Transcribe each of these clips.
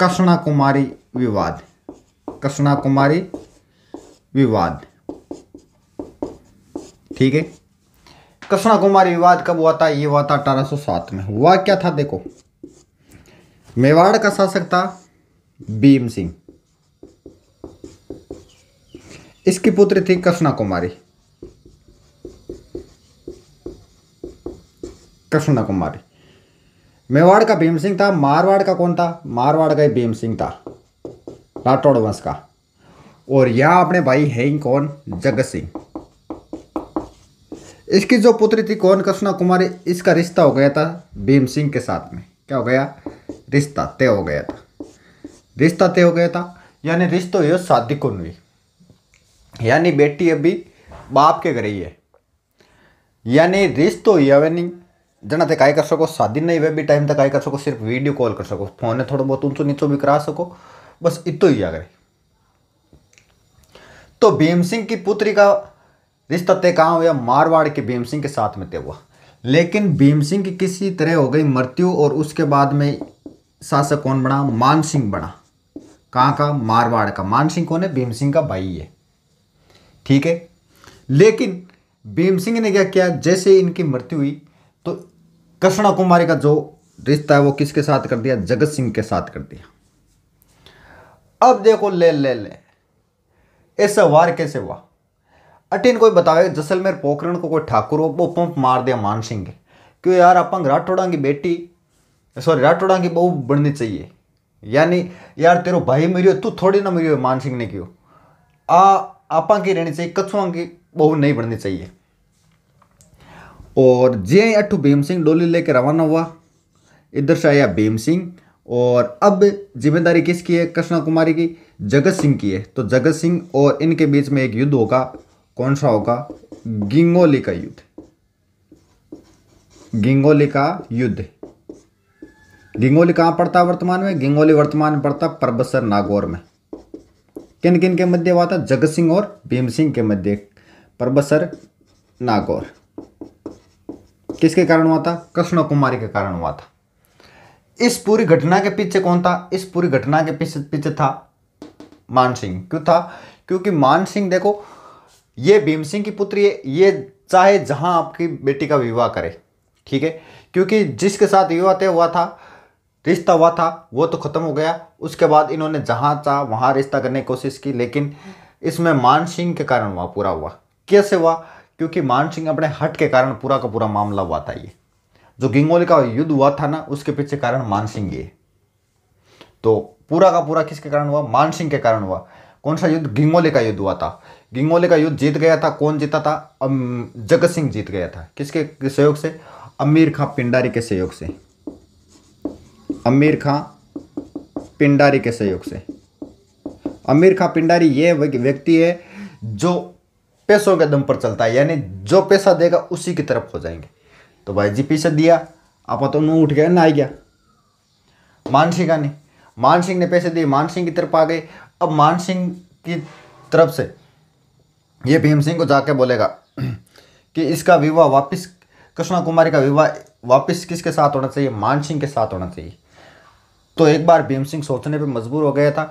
कृष्णा कुमारी विवाद कृष्णा कुमारी विवाद ठीक है कृष्णा कुमारी विवाद कब हुआ था ये हुआ था सात में हुआ क्या था देखो मेवाड़ का शासक था भीम सिंह इसकी पुत्री थी कृष्णा कुमारी कृष्णा कुमारी मेवाड़ का भीम सिंह था मारवाड़ का कौन था मारवाड़ का भीम सिंह था राठौड़ वंश का और यह अपने भाई है कौन जगत सिंह इसकी जो पुत्री थी कौन कृष्णा कुमारी इसका रिश्ता हो गया था भीम सिंह के साथ में क्या हो गया रिश्ता तय हो गया था रिश्ता तय हो गया था यानी रिश्ता हुई शादी कौन हुई यानी बेटी अभी बाप के घर ही है यानी रिश्ता हुई नहीं जना ते कर सको शादी नहीं वे भी टाइम तक काय कर सको सिर्फ वीडियो कॉल कर सको फोन ने थोड़ा बहुत ऊंचो नीचो भी करा सको बस इतो ही आ गए तो भीम सिंह की पुत्री का रिश्ता तय कहाँ हुआ मारवाड़ के भीम सिंह के साथ में तय हुआ लेकिन भीम सिंह की किसी तरह हो गई मृत्यु और उसके बाद में शासक कौन बना मान सिंह बना कहाँ का मारवाड़ का मान सिंह कौन है भीम सिंह का भाई है ठीक है लेकिन भीम सिंह ने क्या किया जैसे इनकी मृत्यु हुई कृष्णा कुमारी का जो रिश्ता है वो किसके साथ कर दिया जगत सिंह के साथ कर दिया अब देखो ले ले ले ऐसा वार कैसे हुआ अटिन कोई बतावे जैसलमेर पोखरण को कोई ठाकुर हो वो पंप मार दिया मान सिंह क्यों यार अपन राठौड़ा की बेटी सॉरी राठौड़ा की बहू बननी चाहिए यानी यार तेरो भाई हो तू थोड़ी ना मरियो मान सिंह ने क्यों आ आपा की रहनी चाहिए कछुआ की बहू नहीं बननी चाहिए और जे अट्ठू भीम सिंह डोली लेकर रवाना हुआ इधर से आया भीम सिंह और अब जिम्मेदारी किसकी है कृष्णा कुमारी की जगत सिंह की है तो जगत सिंह और इनके बीच में एक युद्ध होगा कौन सा होगा गिंगोली का युद्ध गिंगोली का युद्ध गिंगोली कहाँ पड़ता है वर्तमान में गिंगोली वर्तमान में पड़ता परबसर नागौर में किन किन के मध्य हुआ था जगत सिंह और भीम सिंह के मध्य परबसर नागौर किसके कारण हुआ था कृष्ण कुमारी के कारण हुआ था इस पूरी घटना के पीछे कौन था इस पूरी घटना के पीछे पीछे था मान सिंह क्यों था क्योंकि मान सिंह देखो ये भीम सिंह की पुत्री है ये चाहे जहां आपकी बेटी का विवाह करे ठीक है क्योंकि जिसके साथ विवाह तय हुआ था रिश्ता हुआ था वो तो ख़त्म हो गया उसके बाद इन्होंने जहां चाह वहां रिश्ता करने की कोशिश की लेकिन इसमें मान सिंह के कारण हुआ पूरा हुआ कैसे हुआ क्योंकि मान सिंह अपने हट के कारण पूरा का पूरा मामला हुआ था ये जो गिंगोली का युद्ध हुआ था ना उसके पीछे कारण मान सिंह ये तो पूरा का पूरा किसके कारण हुआ मान सिंह के कारण हुआ कौन सा युद्ध गिंगोले का युद्ध हुआ था गिंगोले का युद्ध जीत गया था कौन जीता था जगत सिंह जीत गया था किसके सहयोग से अमीर खां पिंडारी के सहयोग से अमीर खां पिंडारी के सहयोग से अमीर खां पिंडारी ये व्यक्ति है जो पैसों के दम पर चलता है यानी जो पैसा देगा उसी की तरफ हो जाएंगे तो भाई जी पैसा दिया आप तो मुँह उठ गया ना आ गया मानसिंह का नहीं मानसिंह ने पैसे दिए मानसिंह की तरफ आ गए अब मानसिंह की तरफ से ये भीम सिंह को जाके बोलेगा कि इसका विवाह वापस कृष्णा कुमारी का विवाह वापस किसके साथ होना चाहिए मानसिंह के साथ होना चाहिए तो एक बार भीम सिंह सोचने पर मजबूर हो गया था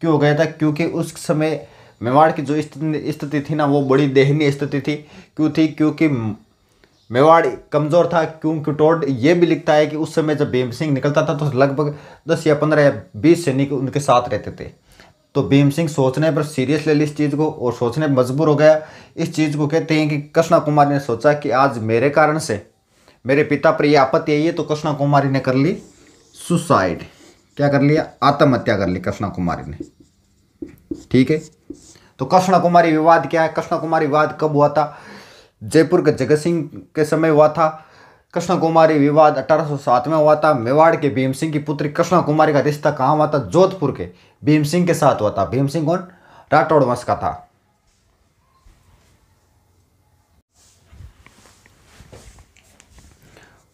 क्यों हो गया था क्योंकि उस समय मेवाड़ की जो स्थिति थी ना वो बड़ी दयनीय स्थिति थी क्यों थी क्योंकि मेवाड़ कमज़ोर था क्योंकि टोड ये भी लिखता है कि उस समय जब भीम सिंह निकलता था तो लगभग दस या पंद्रह या बीस सैनिक उनके साथ रहते थे तो भीम सिंह सोचने पर सीरियस ले ली इस चीज़ को और सोचने पर मजबूर हो गया इस चीज़ को कहते हैं कि कृष्णा कुमारी ने सोचा कि आज मेरे कारण से मेरे पिता पर यह आपत्ति आई है तो कृष्णा कुमारी ने कर ली सुसाइड क्या कर लिया आत्महत्या कर ली कृष्णा कुमारी ने ठीक है तो कृष्ण कुमारी विवाद क्या है कृष्ण कुमारी विवाद कब हुआ था जयपुर के जगत सिंह के समय हुआ था कृष्ण कुमारी विवाद 1807 में हुआ था मेवाड़ के भीम सिंह की पुत्री कृष्ण कुमारी का रिश्ता कहाँ हुआ था जोधपुर के भीम सिंह के साथ हुआ था भीम सिंह कौन राठौड़ वंश का था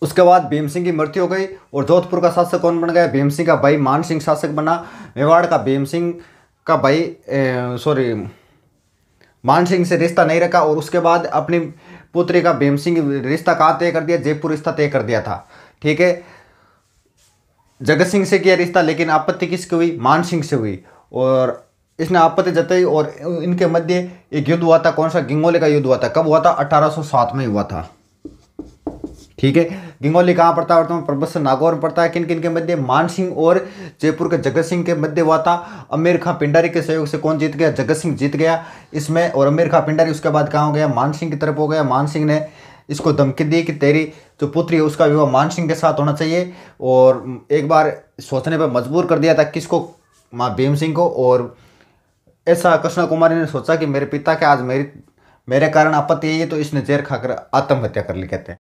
उसके बाद भीम सिंह की मृत्यु हो गई और जोधपुर का शासक कौन बन गया भीम सिंह का भाई मान सिंह शासक बना मेवाड़ का भीम सिंह का भाई सॉरी मान सिंह से रिश्ता नहीं रखा और उसके बाद अपनी पुत्री का भीम सिंह रिश्ता कहाँ तय कर दिया जयपुर रिश्ता तय कर दिया था ठीक है जगत सिंह से किया रिश्ता लेकिन आपत्ति किसकी हुई मान सिंह से हुई और इसने आपत्ति जताई और इनके मध्य एक युद्ध हुआ था कौन सा गिंगोले का युद्ध हुआ था कब हुआ था अठारह में हुआ था ठीक है गिंगोली कहाँ पड़ता है वर्तमान प्रबस नागौर में पड़ता है किन किन के मध्य मान सिंह और जयपुर के जगत सिंह के मध्य हुआ था अमीर खां पिंडारी के सहयोग से कौन जीत गया जगत सिंह जीत गया इसमें और अमीर खां पिंडारी उसके बाद कहाँ हो गया मान सिंह की तरफ हो गया मान सिंह ने इसको धमकी दी कि तेरी जो पुत्री है उसका विवाह मान सिंह के साथ होना चाहिए और एक बार सोचने पर मजबूर कर दिया था किसको माँ भीम सिंह को और ऐसा कृष्णा कुमारी ने सोचा कि मेरे पिता के आज मेरी मेरे कारण आपत्ति है तो इसने जेर खाकर आत्महत्या कर ली कहते हैं